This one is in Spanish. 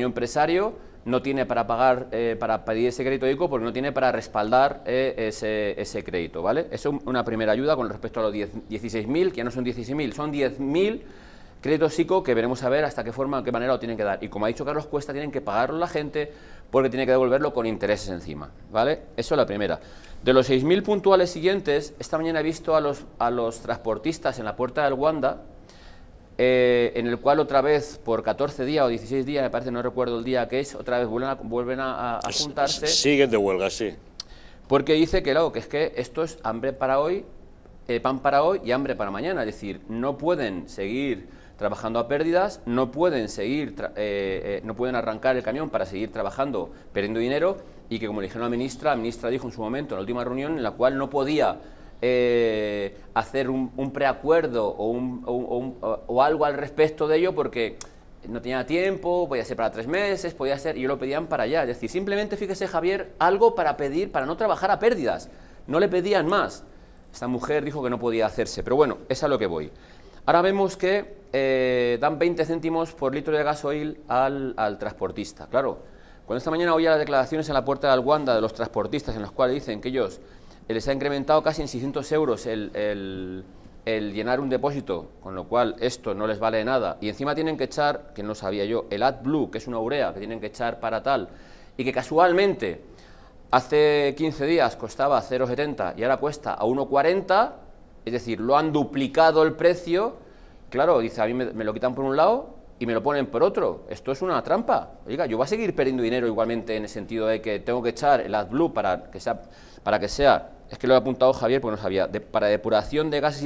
un empresario no tiene para pagar, eh, para pedir ese crédito ICO porque no tiene para respaldar eh, ese, crédito, ¿vale? es una primera ayuda con respecto a los 16.000, que ya no son 16.000, son 10.000 créditos ICO que veremos a ver hasta qué forma, qué manera lo tienen que dar. Y como ha dicho Carlos Cuesta, tienen que pagarlo la gente porque tiene que devolverlo con intereses encima, ¿vale? Eso es la primera. De los 6.000 puntuales siguientes, esta mañana he visto a los, a los transportistas en la puerta del Wanda, eh, en el cual otra vez por 14 días o 16 días, me parece, no recuerdo el día que es, otra vez vuelven a, vuelven juntarse. Siguen de huelga, sí. Porque dice que, que es que esto es hambre para hoy, eh, pan para hoy y hambre para mañana. Es decir, no pueden seguir trabajando a pérdidas, no pueden seguir, eh, no pueden arrancar el camión para seguir trabajando perdiendo dinero y que, como le dijeron la ministra, la ministra dijo en su momento, en la última reunión, en la cual no podía eh, hacer un, preacuerdo o, algo al respecto de ello porque no tenía tiempo, podía ser para tres meses, podía ser, y yo lo pedían para allá. Es decir, simplemente fíjese Javier, algo para pedir, para no trabajar a pérdidas. No le pedían más. Esta mujer dijo que no podía hacerse, pero bueno, es a lo que voy. Ahora vemos que eh, dan 20 céntimos por litro de gasoil al, transportista. Claro, cuando esta mañana oía las declaraciones en la puerta de Alguanda de los transportistas en las cuales dicen que ellos les ha incrementado casi en 600 euros el, llenar un depósito, con lo cual esto no les vale nada. Y encima tienen que echar, que no sabía yo, el AdBlue, que es una urea que tienen que echar para tal, y que casualmente hace 15 días costaba 0,70 y ahora cuesta a 1,40, es decir, lo han duplicado el precio. Claro, dice, a mí me lo quitan por un lado y me lo ponen por otro. Esto es una trampa. Oiga, yo voy a seguir perdiendo dinero igualmente en el sentido de que tengo que echar el AdBlue para que sea, para que sea es que lo he apuntado Javier porque no sabía, de, para depuración de gases